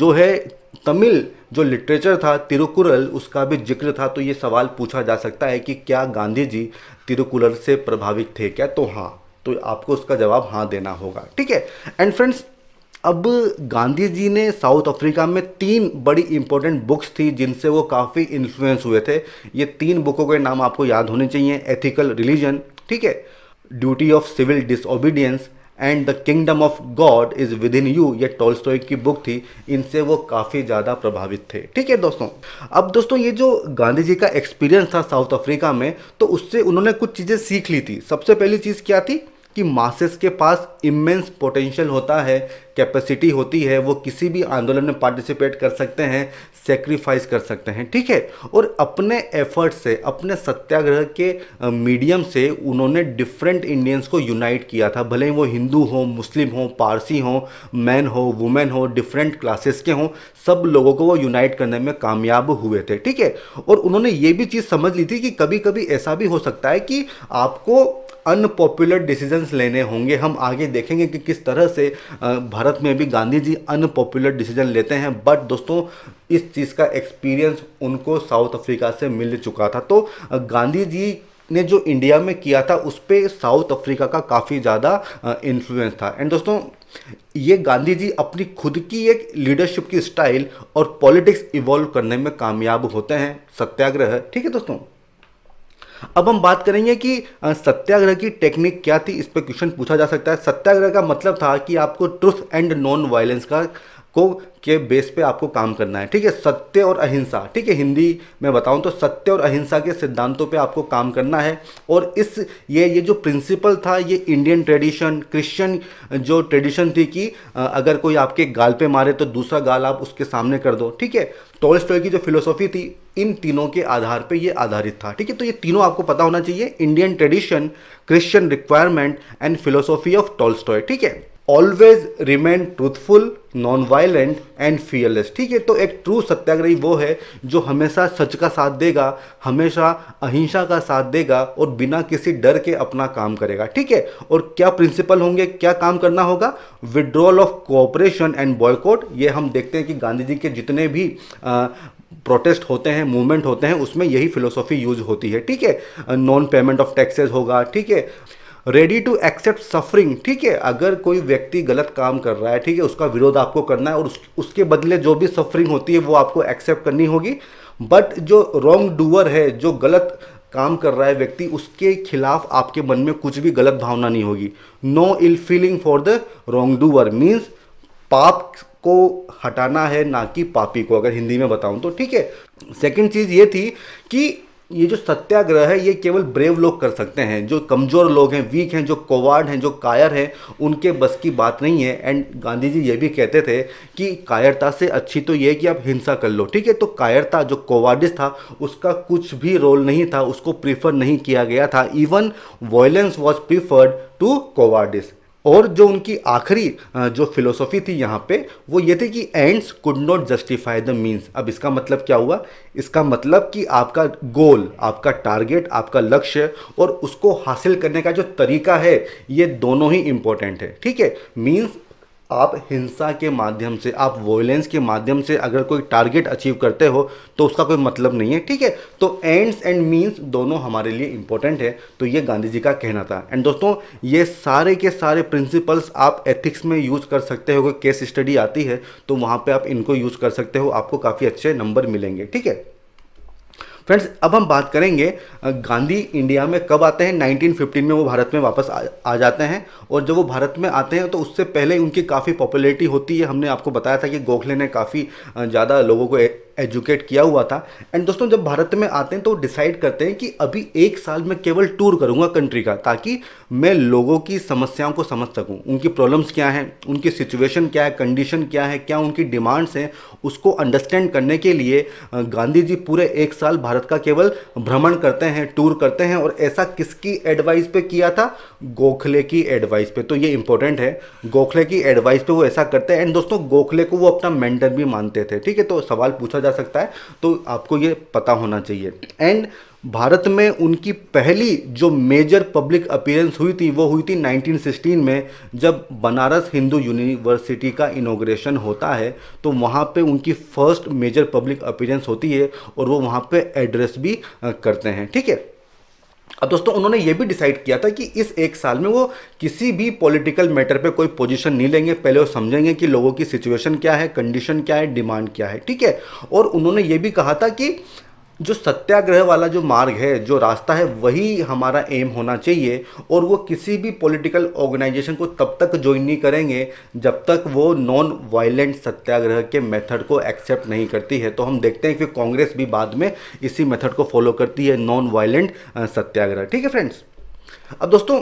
A: जो है तमिल जो लिटरेचर था तिरुकुरल उसका भी जिक्र था तो ये सवाल पूछा जा सकता है कि क्या गांधी जी तिरुकुरल से प्रभावित थे क्या तो हाँ तो आपको उसका जवाब हाँ देना होगा ठीक है एंड फ्रेंड्स अब गांधी जी ने साउथ अफ्रीका में तीन बड़ी इंपॉर्टेंट बुक्स थी जिनसे वो काफ़ी इन्फ्लुएंस हुए थे ये तीन बुकों के नाम आपको याद होने चाहिए एथिकल रिलीजन ठीक है duty of civil disobedience and the kingdom of God is within you ये टॉलस्टॉय की बुक थी इनसे वो काफ़ी ज़्यादा प्रभावित थे ठीक है दोस्तों अब दोस्तों ये जो गांधी जी का एक्सपीरियंस था साउथ अफ्रीका में तो उससे उन्होंने कुछ चीज़ें सीख ली थी सबसे पहली चीज़ क्या थी कि मासेस के पास इमेंस पोटेंशियल होता है कैपेसिटी होती है वो किसी भी आंदोलन में पार्टिसिपेट कर सकते हैं सेक्रीफाइस कर सकते हैं ठीक है और अपने एफर्ट से अपने सत्याग्रह के मीडियम से उन्होंने डिफरेंट इंडियंस को यूनाइट किया था भले ही वो हिंदू हो मुस्लिम हो पारसी हो मैन हो वुमेन हो डिफरेंट क्लासेस के हों सब लोगों को वो यूनाइट करने में कामयाब हुए थे ठीक है और उन्होंने ये भी चीज़ समझ ली थी कि कभी कभी ऐसा भी हो सकता है कि आपको अनपॉपुलर डिसीजंस लेने होंगे हम आगे देखेंगे कि किस तरह से भारत में भी गांधी जी अनपॉपुलर डिसीजन लेते हैं बट दोस्तों इस चीज़ का एक्सपीरियंस उनको साउथ अफ्रीका से मिल चुका था तो गांधी जी ने जो इंडिया में किया था उस पर साउथ अफ्रीका का काफ़ी ज़्यादा इन्फ्लुएंस था एंड दोस्तों ये गांधी जी अपनी खुद की एक लीडरशिप की स्टाइल और पॉलिटिक्स इवॉल्व करने में कामयाब होते हैं सत्याग्रह ठीक है दोस्तों अब हम बात करेंगे कि सत्याग्रह की टेक्निक क्या थी इस पर क्वेश्चन पूछा जा सकता है सत्याग्रह का मतलब था कि आपको ट्रुथ एंड नॉन वायलेंस का को के बेस पे आपको काम करना है ठीक है सत्य और अहिंसा ठीक है हिंदी में बताऊं तो सत्य और अहिंसा के सिद्धांतों पे आपको काम करना है और इस ये ये जो प्रिंसिपल था ये इंडियन ट्रेडिशन क्रिश्चियन जो ट्रेडिशन थी कि अगर कोई आपके गाल पे मारे तो दूसरा गाल आप उसके सामने कर दो ठीक है टोल टोलस्टॉय की जो फिलोसॉफी थी इन तीनों के आधार पर यह आधारित था ठीक है तो ये तीनों आपको पता होना चाहिए Indian tradition Christian requirement and philosophy of टोल ठीक है always remain truthful non violent and fearless ठीक है तो एक ट्रू सत्याग्रही वो है जो हमेशा सच का साथ देगा हमेशा अहिंसा का साथ देगा और बिना किसी डर के अपना काम करेगा ठीक है और क्या प्रिंसिपल होंगे क्या काम करना होगा withdrawal of cooperation and boycott ये हम देखते हैं कि गांधी जी के जितने भी आ, प्रोटेस्ट होते हैं मूवमेंट होते हैं उसमें यही फिलोसॉफी यूज होती है ठीक है नॉन पेमेंट ऑफ टैक्सेस होगा ठीक है रेडी टू एक्सेप्ट सफरिंग ठीक है अगर कोई व्यक्ति गलत काम कर रहा है ठीक है उसका विरोध आपको करना है और उस, उसके बदले जो भी सफरिंग होती है वो आपको एक्सेप्ट करनी होगी बट जो रॉन्ग डूअर है जो गलत काम कर रहा है व्यक्ति उसके खिलाफ आपके मन में कुछ भी गलत भावना नहीं होगी no ill feeling for the wrong doer means पाप को हटाना है ना कि पापी को अगर हिंदी में बताऊं तो ठीक है सेकंड चीज़ ये थी कि ये जो सत्याग्रह है ये केवल ब्रेव लोग कर सकते हैं जो कमज़ोर लोग हैं वीक हैं जो कोवार्ड हैं जो कायर हैं उनके बस की बात नहीं है एंड गांधी जी ये भी कहते थे कि कायरता से अच्छी तो ये है कि आप हिंसा कर लो ठीक है तो कायरता जो कोवार्डिस था उसका कुछ भी रोल नहीं था उसको प्रीफर नहीं किया गया था even violence was preferred to cowardice और जो उनकी आखिरी जो फिलोसॉफी थी यहाँ पे वो ये थी कि ends could not justify the means अब इसका मतलब क्या हुआ इसका मतलब कि आपका गोल आपका टारगेट आपका लक्ष्य और उसको हासिल करने का जो तरीका है ये दोनों ही इम्पोर्टेंट है ठीक है मीन्स आप हिंसा के माध्यम से आप वॉयलेंस के माध्यम से अगर कोई टारगेट अचीव करते हो तो उसका कोई मतलब नहीं है ठीक है तो एंड्स एंड मीन्स दोनों हमारे लिए इंपॉर्टेंट है तो ये गांधी जी का कहना था एंड दोस्तों ये सारे के सारे प्रिंसिपल्स आप एथिक्स में यूज़ कर सकते हो कोई केस स्टडी आती है तो वहाँ पर आप इनको यूज़ कर सकते हो आपको काफ़ी अच्छे नंबर मिलेंगे ठीक है फ्रेंड्स अब हम बात करेंगे गांधी इंडिया में कब आते हैं 1915 में वो भारत में वापस आ, जाते हैं और जब वो भारत में आते हैं तो उससे पहले उनकी काफ़ी पॉपुलरिटी होती है हमने आपको बताया था कि गोखले ने काफ़ी ज़्यादा लोगों को एजुकेट किया हुआ था एंड दोस्तों जब भारत में आते हैं तो डिसाइड करते हैं कि अभी एक साल में केवल टूर करूँगा कंट्री का ताकि मैं लोगों की समस्याओं को समझ सकूँ उनकी प्रॉब्लम्स क्या हैं उनकी सिचुएशन क्या है कंडीशन क्या है क्या उनकी डिमांड्स हैं उसको अंडरस्टैंड करने के लिए गांधी जी पूरे एक साल भारत भारत का केवल भ्रमण करते हैं टूर करते हैं और ऐसा किसकी एडवाइस पे किया था गोखले की एडवाइस पे तो ये इंपॉर्टेंट है गोखले की एडवाइस पे वो ऐसा करते हैं एंड दोस्तों गोखले को वो अपना मेंटर भी मानते थे ठीक है तो सवाल पूछा जा सकता है तो आपको ये पता होना चाहिए एंड भारत में उनकी पहली जो मेजर पब्लिक अपीयरेंस हुई थी वो हुई थी 1916 में जब बनारस हिंदू यूनिवर्सिटी का इनोग्रेशन होता है तो वहाँ पे उनकी फर्स्ट मेजर पब्लिक अपीयरेंस होती है और वो वहाँ पे एड्रेस भी करते हैं ठीक है अब दोस्तों उन्होंने ये भी डिसाइड किया था कि इस एक साल में वो किसी भी पॉलिटिकल मैटर पे कोई पोजीशन नहीं लेंगे पहले वो समझेंगे कि लोगों की सिचुएशन क्या है कंडीशन क्या है डिमांड क्या है ठीक है और उन्होंने ये भी कहा था कि जो सत्याग्रह वाला जो मार्ग है जो रास्ता है वही हमारा एम होना चाहिए और वो किसी भी पॉलिटिकल ऑर्गेनाइजेशन को तब तक ज्वाइन नहीं करेंगे जब तक वो नॉन वायलेंट सत्याग्रह के मेथड को एक्सेप्ट नहीं करती है तो हम देखते हैं कि कांग्रेस भी बाद में इसी मेथड को फॉलो करती है नॉन वायलेंट सत्याग्रह ठीक है फ्रेंड्स अब दोस्तों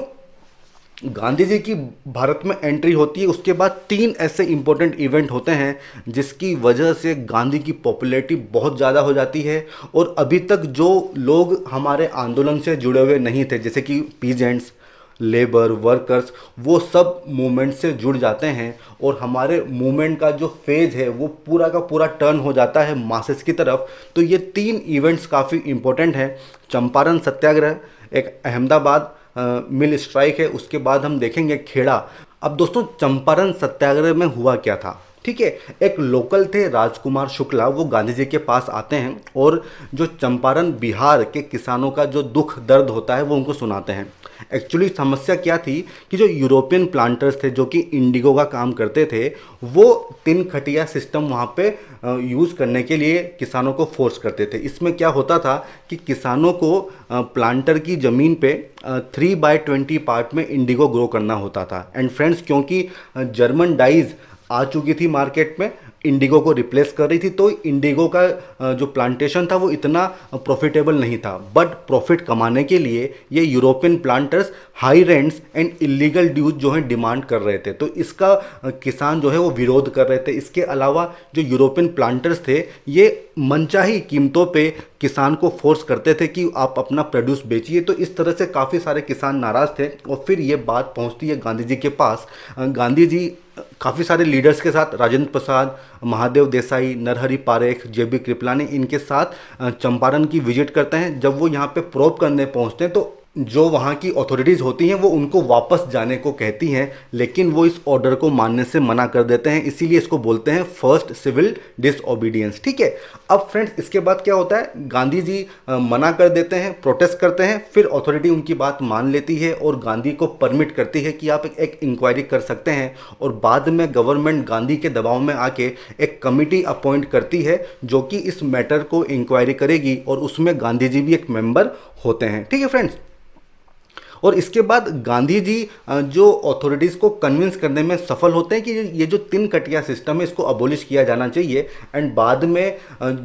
A: गांधी जी की भारत में एंट्री होती है उसके बाद तीन ऐसे इम्पोर्टेंट इवेंट होते हैं जिसकी वजह से गांधी की पॉपुलैरिटी बहुत ज़्यादा हो जाती है और अभी तक जो लोग हमारे आंदोलन से जुड़े हुए नहीं थे जैसे कि पीजेंट्स लेबर वर्कर्स वो सब मूवमेंट से जुड़ जाते हैं और हमारे मूवमेंट का जो फेज़ है वो पूरा का पूरा टर्न हो जाता है मासेस की तरफ तो ये तीन इवेंट्स काफ़ी इम्पोर्टेंट हैं चंपारण सत्याग्रह एक अहमदाबाद मिल स्ट्राइक है उसके बाद हम देखेंगे खेड़ा अब दोस्तों चंपारण सत्याग्रह में हुआ क्या था ठीक है एक लोकल थे राजकुमार शुक्ला वो गांधी जी के पास आते हैं और जो चंपारण बिहार के किसानों का जो दुख दर्द होता है वो उनको सुनाते हैं एक्चुअली समस्या क्या थी कि जो यूरोपियन प्लांटर्स थे जो कि इंडिगो का काम करते थे वो तीन खटिया सिस्टम वहाँ पे यूज़ करने के लिए किसानों को फोर्स करते थे इसमें क्या होता था कि किसानों को प्लांटर की ज़मीन पे थ्री बाय ट्वेंटी पार्ट में इंडिगो ग्रो करना होता था एंड फ्रेंड्स क्योंकि जर्मन डाइज़ आ चुकी थी मार्केट में इंडिगो को रिप्लेस कर रही थी तो इंडिगो का जो प्लांटेशन था वो इतना प्रॉफिटेबल नहीं था बट प्रॉफिट कमाने के लिए ये European planters high rents and illegal dues जो है डिमांड कर रहे थे तो इसका किसान जो है वो विरोध कर रहे थे इसके अलावा जो यूरोपियन प्लांटर्स थे ये मनचाही कीमतों पे किसान को फोर्स करते थे कि आप अपना प्रोड्यूस बेचिए तो इस तरह से काफ़ी सारे किसान नाराज़ थे और फिर ये बात पहुंचती है गांधी जी के पास गांधी जी काफ़ी सारे लीडर्स के साथ राजेंद्र प्रसाद महादेव देसाई नरहरी पारेख जे बी कृपलानी इनके साथ चंपारण की विजिट करते हैं जब वो यहाँ पे प्रोप करने पहुँचते हैं तो जो वहाँ की अथॉरिटीज़ होती हैं वो उनको वापस जाने को कहती हैं लेकिन वो इस ऑर्डर को मानने से मना कर देते हैं इसीलिए इसको बोलते हैं फर्स्ट सिविल डिसओबीडियंस ठीक है अब फ्रेंड्स इसके बाद क्या होता है गांधी जी मना कर देते हैं प्रोटेस्ट करते हैं फिर अथॉरिटी उनकी बात मान लेती है और गांधी को परमिट करती है कि आप एक इंक्वायरी कर सकते हैं और बाद में गवर्नमेंट गांधी के दबाव में आके एक कमिटी अपॉइंट करती है जो कि इस मैटर को इंक्वायरी करेगी और उसमें गांधी जी भी एक मेम्बर होते हैं ठीक है फ्रेंड्स और इसके बाद गांधी जी जो अथॉरिटीज़ को कन्विंस करने में सफल होते हैं कि ये जो तीन कटिया सिस्टम है इसको अबोलिश किया जाना चाहिए एंड बाद में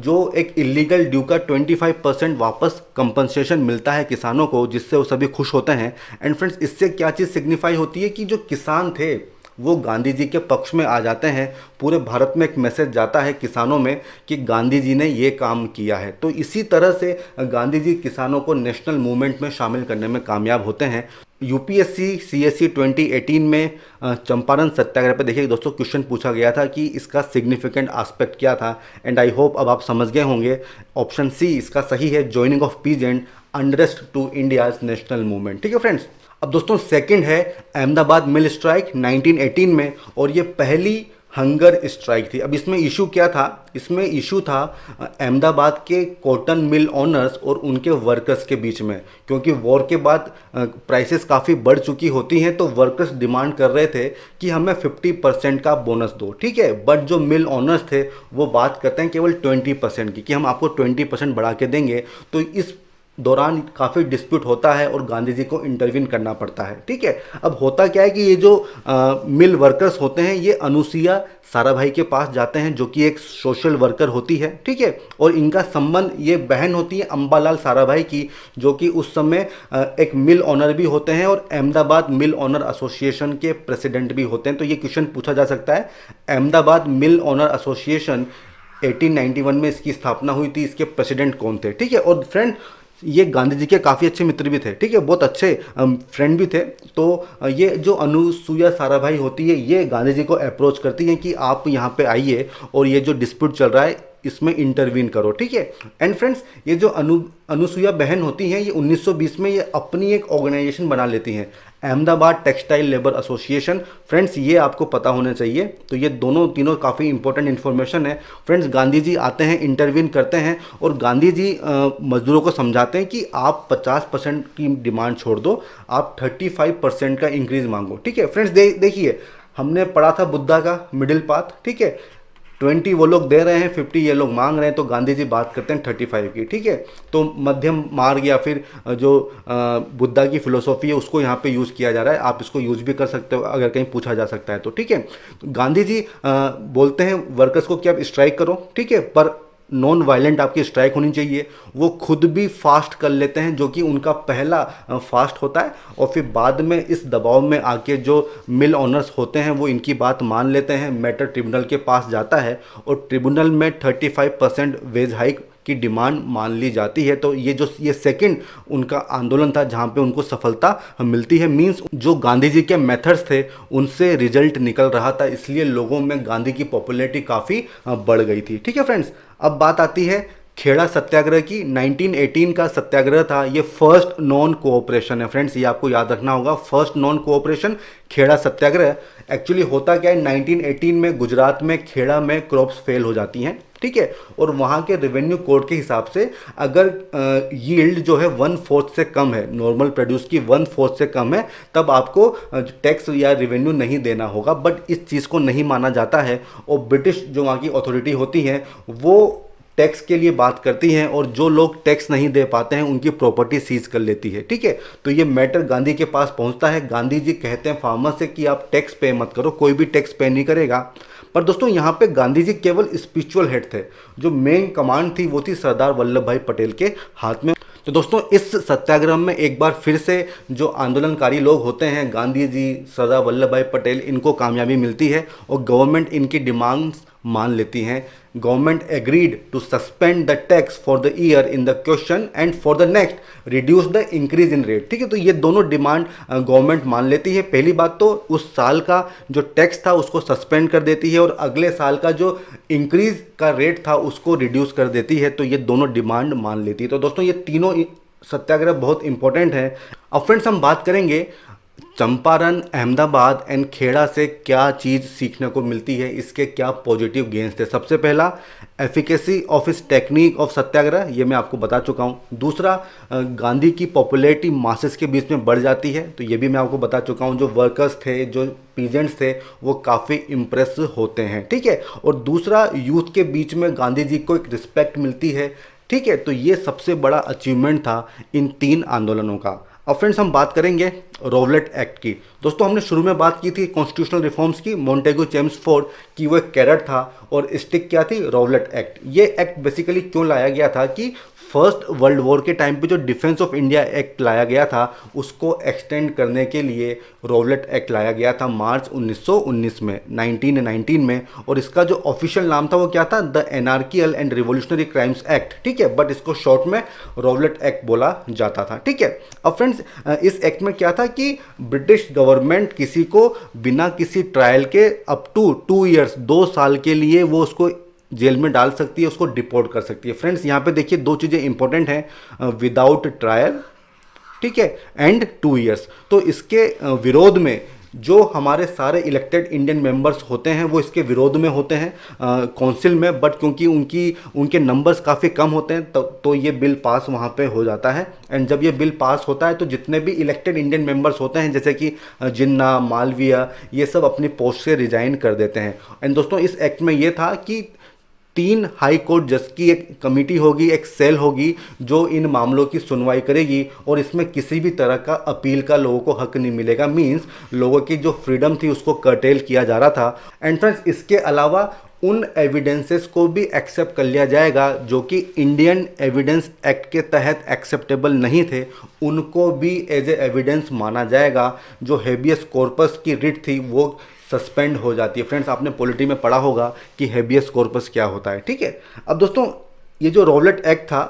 A: जो एक इलीगल ड्यू का 25 परसेंट वापस कंपनसेशन मिलता है किसानों को जिससे वो सभी खुश होते हैं एंड फ्रेंड्स इससे क्या चीज़ सिग्निफाई होती है कि जो किसान थे वो गांधी जी के पक्ष में आ जाते हैं पूरे भारत में एक मैसेज जाता है किसानों में कि गांधी जी ने ये काम किया है तो इसी तरह से गांधी जी किसानों को नेशनल मूवमेंट में शामिल करने में कामयाब होते हैं यूपीएससी सीएससी 2018 में चंपारण सत्याग्रह पर देखिए दोस्तों क्वेश्चन पूछा गया था कि इसका सिग्निफिकेंट आस्पेक्ट क्या था एंड आई होप अब आप समझ गए होंगे ऑप्शन सी इसका सही है joining of peasant unrest to India's national movement ठीक है फ्रेंड्स अब दोस्तों सेकंड है अहमदाबाद मिल स्ट्राइक 1918 में और ये पहली हंगर स्ट्राइक थी अब इसमें इशू क्या था इसमें इशू था अहमदाबाद के कॉटन मिल ऑनर्स और उनके वर्कर्स के बीच में क्योंकि वॉर के बाद प्राइसेस काफ़ी बढ़ चुकी होती हैं तो वर्कर्स डिमांड कर रहे थे कि हमें 50 परसेंट का बोनस दो ठीक है बट जो मिल ऑनर्स थे वो बात करते हैं केवल 20 परसेंट की कि हम आपको 20 परसेंट बढ़ा के देंगे तो इस दौरान काफ़ी डिस्प्यूट होता है और गांधी जी को इंटरव्यून करना पड़ता है ठीक है अब होता क्या है कि ये जो आ, मिल वर्कर्स होते हैं ये अनुसिया सारा भाई के पास जाते हैं जो कि एक सोशल वर्कर होती है ठीक है और इनका संबंध ये बहन होती है अम्बालाल सारा भाई की जो कि उस समय आ, एक मिल ऑनर भी होते हैं और अहमदाबाद मिल ऑनर एसोसिएशन के प्रेसिडेंट भी होते हैं तो ये क्वेश्चन पूछा जा सकता है अहमदाबाद मिल ऑनर एसोसिएशन 1891 में इसकी स्थापना हुई थी इसके प्रेसिडेंट कौन थे ठीक है और फ्रेंड ये गांधी जी के काफ़ी अच्छे मित्र भी थे ठीक है बहुत अच्छे फ्रेंड भी थे तो ये जो अनुसुईया साराभाई होती है ये गांधी जी को अप्रोच करती हैं कि आप यहाँ पे आइए और ये जो डिस्प्यूट चल रहा है इसमें इंटरवीन करो ठीक है एंड फ्रेंड्स ये जो अनु अनुसुईया बहन होती हैं ये 1920 में ये अपनी एक ऑर्गेनाइजेशन बना लेती हैं Ahmedabad textile labour association friends ये आपको पता होना चाहिए तो ये दोनों तीनों काफ़ी इंपॉर्टेंट इन्फॉर्मेशन है फ्रेंड्स गांधी जी आते हैं इंटरव्यून करते हैं और गांधी जी मजदूरों को समझाते हैं कि आप 50 परसेंट की डिमांड छोड़ दो आप 35 परसेंट का इंक्रीज मांगो ठीक है फ्रेंड्स देखिए हमने पढ़ा था बुद्धा का मिडिल पाथ ठीक है ट्वेंटी वो लोग दे रहे हैं फिफ्टी ये लोग मांग रहे हैं तो गांधी जी बात करते हैं थर्टी फाइव की ठीक है तो मध्यम मार्ग या फिर जो बुद्धा की फिलोसॉफी है उसको यहाँ पे यूज़ किया जा रहा है आप इसको यूज़ भी कर सकते हो अगर कहीं पूछा जा सकता है तो ठीक है गांधी जी बोलते हैं वर्कर्स को कि आप स्ट्राइक करो ठीक है पर नॉन वायलेंट आपकी स्ट्राइक होनी चाहिए वो खुद भी फास्ट कर लेते हैं जो कि उनका पहला फास्ट होता है और फिर बाद में इस दबाव में आके जो मिल ऑनर्स होते हैं वो इनकी बात मान लेते हैं मैटर ट्रिब्यूनल के पास जाता है और ट्रिब्यूनल में 35 परसेंट वेज हाइक की डिमांड मान ली जाती है तो ये जो ये सेकेंड उनका आंदोलन था जहाँ पे उनको सफलता मिलती है मीन्स जो गांधी जी के मेथड्स थे उनसे रिजल्ट निकल रहा था इसलिए लोगों में गांधी की पॉपुलरिटी काफ़ी बढ़ गई थी ठीक है फ्रेंड्स अब बात आती है खेड़ा सत्याग्रह की 1918 का सत्याग्रह था ये फर्स्ट नॉन कोऑपरेशन है फ्रेंड्स ये आपको याद रखना होगा first non cooperation Kheda satyagraha actually होता क्या है 1918 में गुजरात में खेड़ा में क्रॉप्स फेल हो जाती हैं ठीक है और वहाँ के रेवेन्यू कोड के हिसाब से अगर यील्ड जो है वन फोर्थ से कम है नॉर्मल प्रोड्यूस की वन फोर्थ से कम है तब आपको टैक्स या रेवेन्यू नहीं देना होगा बट इस चीज़ को नहीं माना जाता है और ब्रिटिश जो वहाँ की अथॉरिटी होती है वो टैक्स के लिए बात करती हैं और जो लोग टैक्स नहीं दे पाते हैं उनकी प्रॉपर्टी सीज कर लेती है ठीक है तो ये मैटर गांधी के पास पहुंचता है गांधी जी कहते हैं फार्मर से कि आप टैक्स पे मत करो कोई भी टैक्स पे नहीं करेगा पर दोस्तों यहाँ पे गांधी जी केवल स्पिरिचुअल हेड थे जो मेन कमांड थी वो थी सरदार वल्लभ भाई पटेल के हाथ में तो दोस्तों इस सत्याग्रह में एक बार फिर से जो आंदोलनकारी लोग होते हैं गांधी जी सरदार वल्लभ भाई पटेल इनको कामयाबी मिलती है और गवर्नमेंट इनकी डिमांड्स मान लेती हैं government agreed to suspend the tax for the year in the question and for the next reduce the increase in rate ठीक है तो ये दोनों डिमांड गवर्नमेंट मान लेती है पहली बात तो उस साल का जो टैक्स था उसको सस्पेंड कर देती है और अगले साल का जो इंक्रीज का रेट था उसको रिड्यूस कर देती है तो ये दोनों डिमांड मान लेती है तो दोस्तों ये तीनों सत्याग्रह बहुत इंपॉर्टेंट है अब फ्रेंड्स हम बात करेंगे चंपारण अहमदाबाद एंड खेड़ा से क्या चीज़ सीखने को मिलती है इसके क्या पॉजिटिव गेंस थे सबसे पहला एफिकेसी ऑफ इस टेक्निक ऑफ सत्याग्रह ये मैं आपको बता चुका हूँ दूसरा गांधी की पॉपुलैरिटी मासेस के बीच में बढ़ जाती है तो ये भी मैं आपको बता चुका हूँ जो वर्कर्स थे जो पीजेंट्स थे वो काफ़ी इम्प्रेस होते हैं ठीक है और दूसरा यूथ के बीच में गांधी जी को एक रिस्पेक्ट मिलती है ठीक है तो ये सबसे बड़ा अचीवमेंट था इन तीन आंदोलनों का अब फ्रेंड्स हम बात करेंगे रोवलेट एक्ट की दोस्तों हमने शुरू में बात की थी कॉन्स्टिट्यूशनल रिफॉर्म्स की मोन्टेगो चेम्स फोर्ड की वो एक कैरट था और स्टिक क्या थी रोवलेट एक्ट ये एक्ट बेसिकली क्यों लाया गया था कि फर्स्ट वर्ल्ड वॉर के टाइम पे जो डिफेंस ऑफ इंडिया एक्ट लाया गया था उसको एक्सटेंड करने के लिए रोवलेट एक्ट लाया गया था मार्च 1919 में 1919 में और इसका जो ऑफिशियल नाम था वो क्या था the anarchical and revolutionary crimes act ठीक है बट इसको शॉर्ट में रोवलेट एक्ट बोला जाता था ठीक है अब फ्रेंड्स इस एक्ट में क्या था कि ब्रिटिश गवर्नमेंट किसी को बिना किसी ट्रायल के अप टू टू ईयर्स दो साल के लिए वो उसको जेल में डाल सकती है उसको डिपोर्ट कर सकती है फ्रेंड्स यहाँ पे देखिए दो चीज़ें इंपॉर्टेंट हैं विदाउट ट्रायल ठीक है एंड टू ईयर्स तो इसके विरोध में जो हमारे सारे इलेक्टेड इंडियन मेंबर्स होते हैं वो इसके विरोध में होते हैं काउंसिल में बट क्योंकि उनकी उनके नंबर्स काफ़ी कम होते हैं तो, तो ये बिल पास वहाँ पे हो जाता है एंड जब ये बिल पास होता है तो जितने भी इलेक्टेड इंडियन मेंबर्स होते हैं जैसे कि जिन्ना मालविया ये सब अपनी पोस्ट से रिजाइन कर देते हैं एंड दोस्तों इस एक्ट में ये था कि तीन हाई कोर्ट जज की एक कमेटी होगी एक सेल होगी जो इन मामलों की सुनवाई करेगी और इसमें किसी भी तरह का अपील का लोगों को हक नहीं मिलेगा मींस लोगों की जो फ्रीडम थी उसको कर्टेल किया जा रहा था एंड फ्रेंड्स इसके अलावा उन एविडेंसेस को भी एक्सेप्ट कर लिया जाएगा जो कि इंडियन एविडेंस एक्ट के तहत एक्सेप्टेबल नहीं थे उनको भी एज ए एविडेंस माना जाएगा जो हेबियस कॉर्पस की रिट थी वो सस्पेंड हो जाती है फ्रेंड्स आपने पॉलिटी में पढ़ा होगा कि हैबियस कॉर्पस क्या होता है ठीक है अब दोस्तों ये जो रोवलेट एक्ट था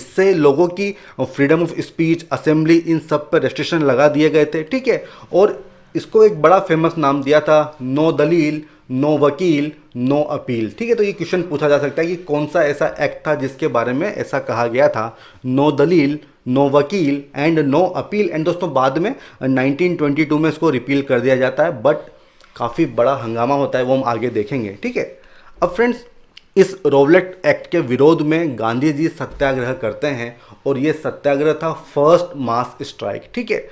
A: इससे लोगों की फ्रीडम ऑफ स्पीच असेंबली इन सब पर रजिस्ट्रेशन लगा दिए गए थे ठीक है और इसको एक बड़ा फेमस नाम दिया था नो दलील नो वकील नो अपील ठीक है तो ये क्वेश्चन पूछा जा सकता है कि कौन सा ऐसा एक्ट था जिसके बारे में ऐसा कहा गया था नो दलील नो वकील एंड नो अपील एंड दोस्तों बाद में 1922 में इसको रिपील कर दिया जाता है बट काफ़ी बड़ा हंगामा होता है वो हम आगे देखेंगे ठीक है अब फ्रेंड्स इस रोवलेट एक्ट के विरोध में गांधी जी सत्याग्रह करते हैं और ये सत्याग्रह था फर्स्ट मास स्ट्राइक ठीक है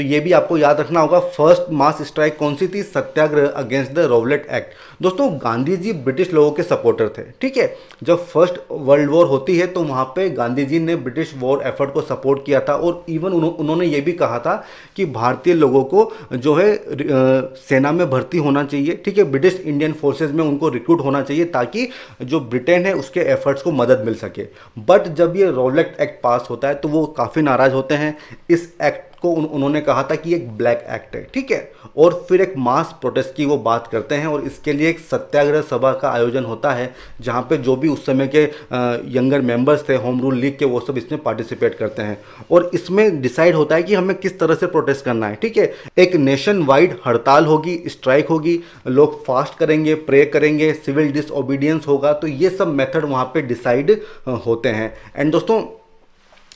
A: तो ये भी आपको याद रखना होगा फर्स्ट मास स्ट्राइक कौन सी थी satyagraha against the Rowlatt act दोस्तों गांधी जी ब्रिटिश लोगों के सपोर्टर थे ठीक है जब फर्स्ट वर्ल्ड वॉर होती है तो वहाँ पे गांधी जी ने ब्रिटिश वॉर एफर्ट को सपोर्ट किया था और इवन उन्होंने ये भी कहा था कि भारतीय लोगों को जो है सेना में भर्ती होना चाहिए ठीक है ब्रिटिश इंडियन फोर्सेज में उनको रिक्रूट होना चाहिए ताकि जो ब्रिटेन है उसके एफर्ट्स को मदद मिल सके बट जब ये रोवलेट एक्ट पास होता है तो वो काफ़ी नाराज़ होते हैं इस एक्ट को उन, उन्होंने कहा था कि एक ब्लैक एक्ट है ठीक है और फिर एक मास प्रोटेस्ट की वो बात करते हैं और इसके लिए एक सत्याग्रह सभा का आयोजन होता है जहाँ पे जो भी उस समय के यंगर मेंबर्स थे होम रूल लीग के वो सब इसमें पार्टिसिपेट करते हैं और इसमें डिसाइड होता है कि हमें किस तरह से प्रोटेस्ट करना है ठीक है एक नेशन वाइड हड़ताल होगी स्ट्राइक होगी लोग फास्ट करेंगे प्रे करेंगे सिविल डिसओबीडियंस होगा तो ये सब मेथड वहाँ पर डिसाइड होते हैं एंड दोस्तों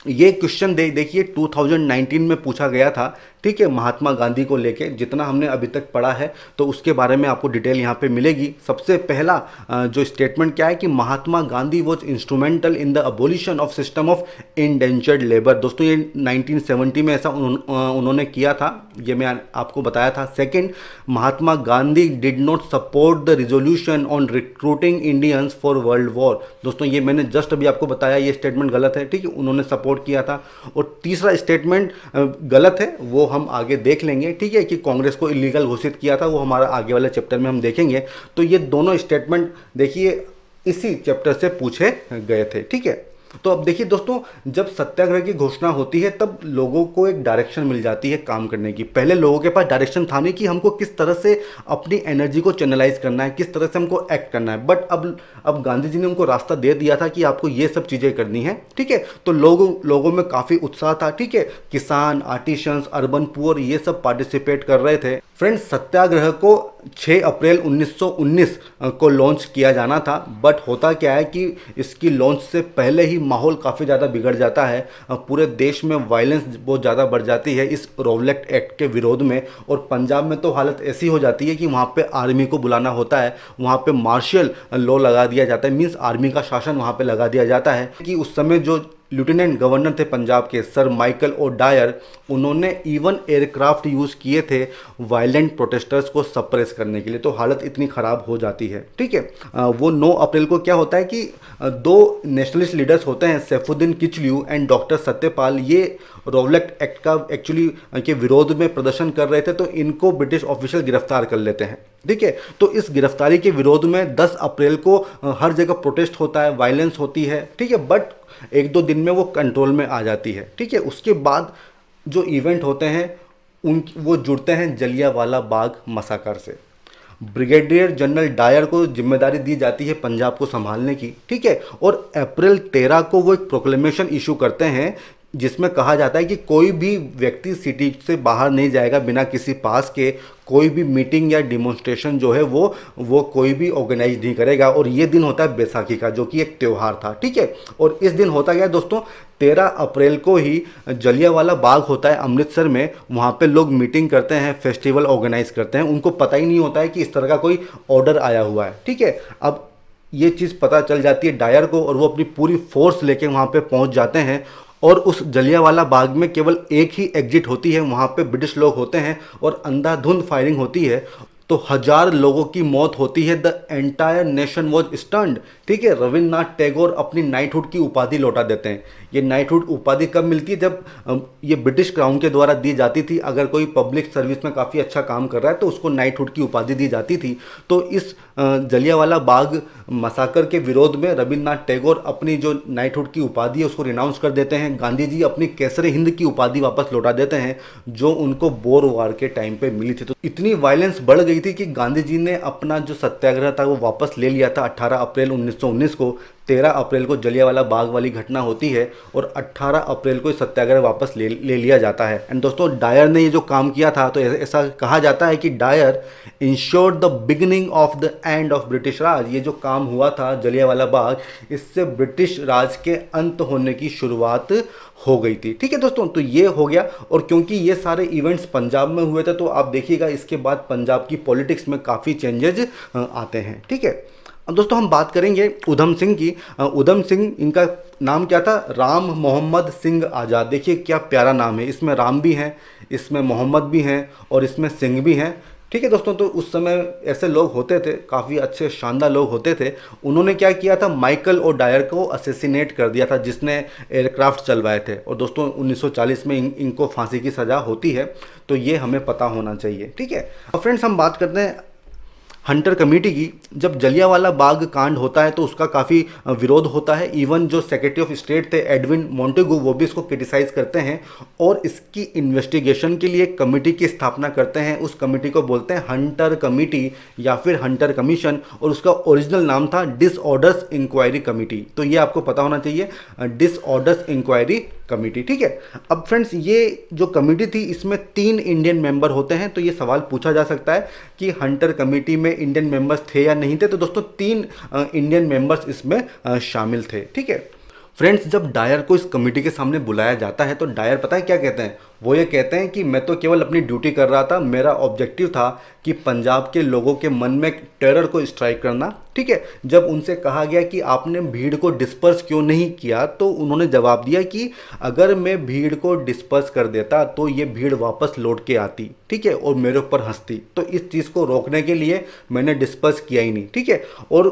A: ये क्वेश्चन दे देखिए 2019 में पूछा गया था ठीक है महात्मा गांधी को लेके जितना हमने अभी तक पढ़ा है तो उसके बारे में आपको डिटेल यहाँ पे मिलेगी सबसे पहला जो स्टेटमेंट क्या है कि Mahatma Gandhi was instrumental in the abolition of system of indentured labour दोस्तों ये 1970 में ऐसा उन, उन्होंने किया था ये मैं आपको बताया था second Mahatma Gandhi did not support the resolution on recruiting Indians for world war दोस्तों ये मैंने जस्ट अभी आपको बताया ये स्टेटमेंट गलत है ठीक है उन्होंने सपोर्ट सपोर्ट किया था और तीसरा स्टेटमेंट गलत है वो हम आगे देख लेंगे ठीक है कि कांग्रेस को इलीगल घोषित किया था वो हमारा आगे वाले चैप्टर में हम देखेंगे तो ये दोनों स्टेटमेंट देखिए इसी चैप्टर से पूछे गए थे ठीक है तो अब देखिए दोस्तों जब सत्याग्रह की घोषणा होती है तब लोगों को एक डायरेक्शन मिल जाती है काम करने की पहले लोगों के पास डायरेक्शन था नहीं कि हमको किस तरह से अपनी एनर्जी को चैनलाइज करना है किस तरह से हमको एक्ट करना है बट अब अब गांधी जी ने उनको रास्ता दे दिया था कि आपको ये सब चीज़ें करनी है ठीक है तो लोगों लोगों में काफ़ी उत्साह था ठीक है किसान आर्टिशंस अर्बन पुअर ये सब पार्टिसिपेट कर रहे थे फ्रेंड्स सत्याग्रह को 6 अप्रैल 1919 को लॉन्च किया जाना था बट होता क्या है कि इसकी लॉन्च से पहले ही माहौल काफ़ी ज़्यादा बिगड़ जाता है पूरे देश में वायलेंस बहुत ज़्यादा बढ़ जाती है इस रोवलेक्ट एक्ट के विरोध में और पंजाब में तो हालत ऐसी हो जाती है कि वहाँ पे आर्मी को बुलाना होता है वहाँ पर मार्शल लॉ लगा दिया जाता है मीन्स आर्मी का शासन वहाँ पर लगा दिया जाता है कि उस समय जो लेफ्टिनेंट गवर्नर थे पंजाब के सर माइकल ओ डायर उन्होंने इवन एयरक्राफ्ट यूज़ किए थे वायलेंट प्रोटेस्टर्स को सप्रेस करने के लिए तो हालत इतनी ख़राब हो जाती है ठीक है वो नौ अप्रैल को क्या होता है कि दो नेशनलिस्ट लीडर्स होते हैं सैफुद्दीन किचल्यू एंड डॉक्टर सत्यपाल ये रोवलेक्ट एक्ट का एक्चुअली के विरोध में प्रदर्शन कर रहे थे तो इनको ब्रिटिश ऑफिशियल गिरफ्तार कर लेते हैं ठीक है तो इस गिरफ्तारी के विरोध में 10 अप्रैल को हर जगह प्रोटेस्ट होता है वायलेंस होती है ठीक है बट एक दो दिन में वो कंट्रोल में आ जाती है ठीक है उसके बाद जो इवेंट होते हैं उन वो जुड़ते हैं जलियावाला बाग मसाकर से ब्रिगेडियर जनरल डायर को जिम्मेदारी दी जाती है पंजाब को संभालने की ठीक है और अप्रैल तेरह को वो एक प्रोक्लेमेशन इशू करते हैं जिसमें कहा जाता है कि कोई भी व्यक्ति सिटी से बाहर नहीं जाएगा बिना किसी पास के कोई भी मीटिंग या डिमोन्स्ट्रेशन जो है वो वो कोई भी ऑर्गेनाइज नहीं करेगा और ये दिन होता है बैसाखी का जो कि एक त्यौहार था ठीक है और इस दिन होता गया दोस्तों तेरह अप्रैल को ही जलियावाला बाग होता है अमृतसर में वहाँ पे लोग मीटिंग करते हैं फेस्टिवल ऑर्गेनाइज करते हैं उनको पता ही नहीं होता है कि इस तरह का कोई ऑर्डर आया हुआ है ठीक है अब ये चीज़ पता चल जाती है डायर को और वो अपनी पूरी फोर्स लेके वहाँ पे पहुँच जाते हैं और उस जलियावाला बाग में केवल एक ही एग्जिट होती है वहाँ पे ब्रिटिश लोग होते हैं और अंधाधुंध फायरिंग होती है तो हजार लोगों की मौत होती है the entire nation was stunned ठीक है रविन्द्रनाथ टैगोर अपनी नाइटहुड की उपाधि लौटा देते हैं ये नाइटहुड उपाधि कब मिलती है जब ये ब्रिटिश क्राउन के द्वारा दी जाती थी अगर कोई पब्लिक सर्विस में काफ़ी अच्छा काम कर रहा है तो उसको नाइटहुड की उपाधि दी जाती थी तो इस जलियावाला बाग मसाकर के विरोध में रविन्द्रनाथ टैगोर अपनी जो नाइटहुड की उपाधि है उसको रिनाउंस कर देते हैं गांधी जी अपनी कैसरे हिंद की उपाधि वापस लौटा देते हैं जो उनको बोर वार के टाइम पे मिली थी तो इतनी वायलेंस बढ़ गई थी कि गांधी जी ने अपना जो सत्याग्रह था वो वापस ले लिया था अट्ठारह अप्रैल उन्नीस को तेरह अप्रैल को जलियावाला बाग वाली घटना होती है और अट्ठारह अप्रैल को सत्याग्रह वापस ले ले लिया जाता है एंड दोस्तों डायर ने ये जो काम किया था तो ऐसा कहा जाता है कि Dyer ensure the beginning of the end of British Raj ये जो काम हुआ था जलियावाला बाग इससे ब्रिटिश राज के अंत होने की शुरुआत हो गई थी ठीक है दोस्तों तो ये हो गया और क्योंकि ये सारे इवेंट्स पंजाब में हुए थे तो आप देखिएगा इसके बाद पंजाब की पॉलिटिक्स में काफ़ी चेंजेज आते हैं ठीक है अब दोस्तों हम बात करेंगे उधम सिंह की उधम सिंह इनका नाम क्या था राम मोहम्मद सिंह आज़ाद देखिए क्या प्यारा नाम है इसमें राम भी हैं इसमें मोहम्मद भी हैं और इसमें सिंह भी हैं ठीक है दोस्तों तो उस समय ऐसे लोग होते थे काफ़ी अच्छे शानदार लोग होते थे उन्होंने क्या किया था माइकल और डायर को असेसिनेट कर दिया था जिसने एयरक्राफ्ट चलवाए थे और दोस्तों 1940 में इन, इनको फांसी की सज़ा होती है तो ये हमें पता होना चाहिए ठीक है और फ्रेंड्स हम बात करते हैं हंटर कमेटी की जब जलियावाला बाग कांड होता है तो उसका काफ़ी विरोध होता है इवन जो सेक्रेटरी ऑफ स्टेट थे एडविन मोंटेगो वो भी इसको क्रिटिसाइज़ करते हैं और इसकी इन्वेस्टिगेशन के लिए कमेटी की स्थापना करते हैं उस कमेटी को बोलते हैं हंटर कमेटी या फिर हंटर कमीशन और उसका ओरिजिनल नाम था डिसऑर्डर्स इंक्वायरी कमेटी तो ये आपको पता होना चाहिए डिसऑर्डर्स इंक्वायरी कमेटी ठीक है अब फ्रेंड्स ये जो कमेटी थी इसमें तीन इंडियन मेंबर होते हैं तो ये सवाल पूछा जा सकता है कि हंटर कमेटी में इंडियन मेंबर्स थे या नहीं थे तो दोस्तों तीन इंडियन मेंबर्स इसमें शामिल थे ठीक है फ्रेंड्स जब डायर को इस कमेटी के सामने बुलाया जाता है तो डायर पता है क्या कहते हैं वो ये कहते हैं कि मैं तो केवल अपनी ड्यूटी कर रहा था मेरा ऑब्जेक्टिव था कि पंजाब के लोगों के मन में टेरर को स्ट्राइक करना ठीक है जब उनसे कहा गया कि आपने भीड़ को डिस्पर्स क्यों नहीं किया तो उन्होंने जवाब दिया कि अगर मैं भीड़ को डिस्पर्स कर देता तो ये भीड़ वापस लौट के आती ठीक है और मेरे ऊपर हंसती तो इस चीज़ को रोकने के लिए मैंने डिस्पर्स किया ही नहीं ठीक है और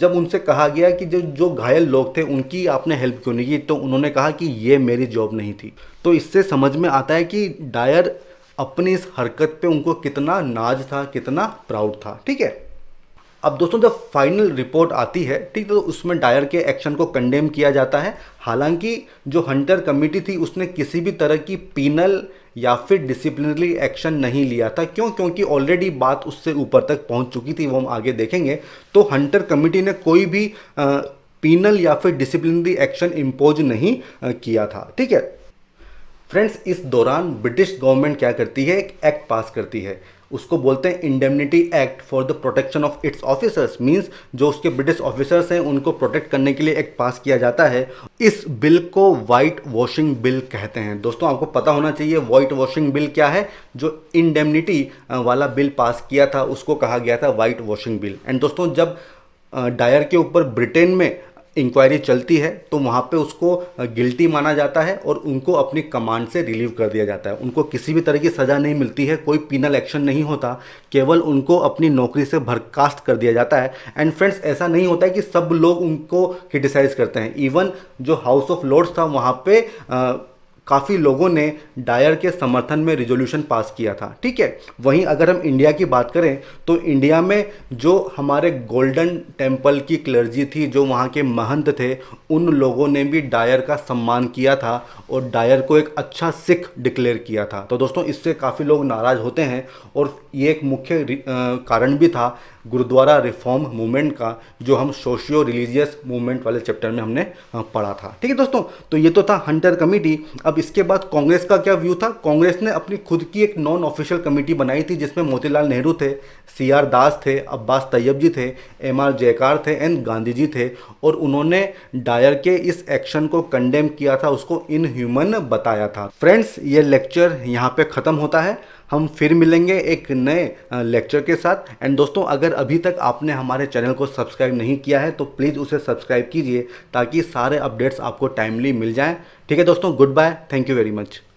A: जब उनसे कहा गया कि जो जो घायल लोग थे उनकी आपने हेल्प क्यों नहीं की तो उन्होंने कहा कि ये मेरी जॉब नहीं थी तो इससे समझ में आता है कि डायर अपनी इस हरकत पे उनको कितना नाज था कितना प्राउड था ठीक है अब दोस्तों जब फाइनल रिपोर्ट आती है ठीक तो उसमें डायर के एक्शन को कंडेम किया जाता है हालांकि जो हंटर कमेटी थी उसने किसी भी तरह की पीनल या फिर डिसिप्लिनरी एक्शन नहीं लिया था क्यों क्योंकि ऑलरेडी बात उससे ऊपर तक पहुंच चुकी थी वो हम आगे देखेंगे तो हंटर कमिटी ने कोई भी पीनल या फिर डिसिप्लिनरी एक्शन इम्पोज नहीं किया था ठीक है फ्रेंड्स इस दौरान ब्रिटिश गवर्नमेंट क्या करती है एक एक्ट पास करती है उसको बोलते हैं indemnity act for the protection of its officers means जो उसके ब्रिटिश ऑफिसर्स हैं उनको प्रोटेक्ट करने के लिए एक्ट पास किया जाता है इस बिल को वाइट वॉशिंग बिल कहते हैं दोस्तों आपको पता होना चाहिए वाइट वॉशिंग बिल क्या है जो इंडेमनिटी वाला बिल पास किया था उसको कहा गया था वाइट वॉशिंग बिल एंड दोस्तों जब डायर के ऊपर ब्रिटेन में इंक्वायरी चलती है तो वहाँ पे उसको गिल्टी माना जाता है और उनको अपनी कमांड से रिलीव कर दिया जाता है उनको किसी भी तरह की सज़ा नहीं मिलती है कोई पीनल एक्शन नहीं होता केवल उनको अपनी नौकरी से बर्खास्त कर दिया जाता है एंड फ्रेंड्स ऐसा नहीं होता है कि सब लोग उनको क्रिटिसाइज़ करते हैं इवन जो हाउस ऑफ लॉर्ड्स था वहाँ पर काफ़ी लोगों ने डायर के समर्थन में रिजोल्यूशन पास किया था ठीक है वहीं अगर हम इंडिया की बात करें तो इंडिया में जो हमारे गोल्डन टेम्पल की क्लर्जी थी जो वहाँ के महंत थे उन लोगों ने भी डायर का सम्मान किया था और डायर को एक अच्छा सिख डिक्लेयर किया था तो दोस्तों इससे काफ़ी लोग नाराज़ होते हैं और ये एक मुख्य कारण भी था गुरुद्वारा रिफॉर्म मूवमेंट का जो हम सोशियो रिलीजियस मूवमेंट वाले चैप्टर में हमने पढ़ा था ठीक है दोस्तों तो ये तो था हंटर कमेटी अब इसके बाद कांग्रेस का क्या व्यू था कांग्रेस ने अपनी खुद की एक नॉन ऑफिशियल कमेटी बनाई थी जिसमें मोतीलाल नेहरू थे सी आर दास थे अब्बास तैयब जी थे एम आर जयकार थे एंड गांधी जी थे और उन्होंने डायर के इस एक्शन को कंडेम किया था उसको इनह्यूमन बताया था फ्रेंड्स ये लेक्चर यहाँ पे ख़त्म होता है हम फिर मिलेंगे एक नए लेक्चर के साथ एंड दोस्तों अगर अभी तक आपने हमारे चैनल को सब्सक्राइब नहीं किया है तो प्लीज़ उसे सब्सक्राइब कीजिए ताकि सारे अपडेट्स आपको टाइमली मिल जाएँ ठीक है दोस्तों goodbye thank you very much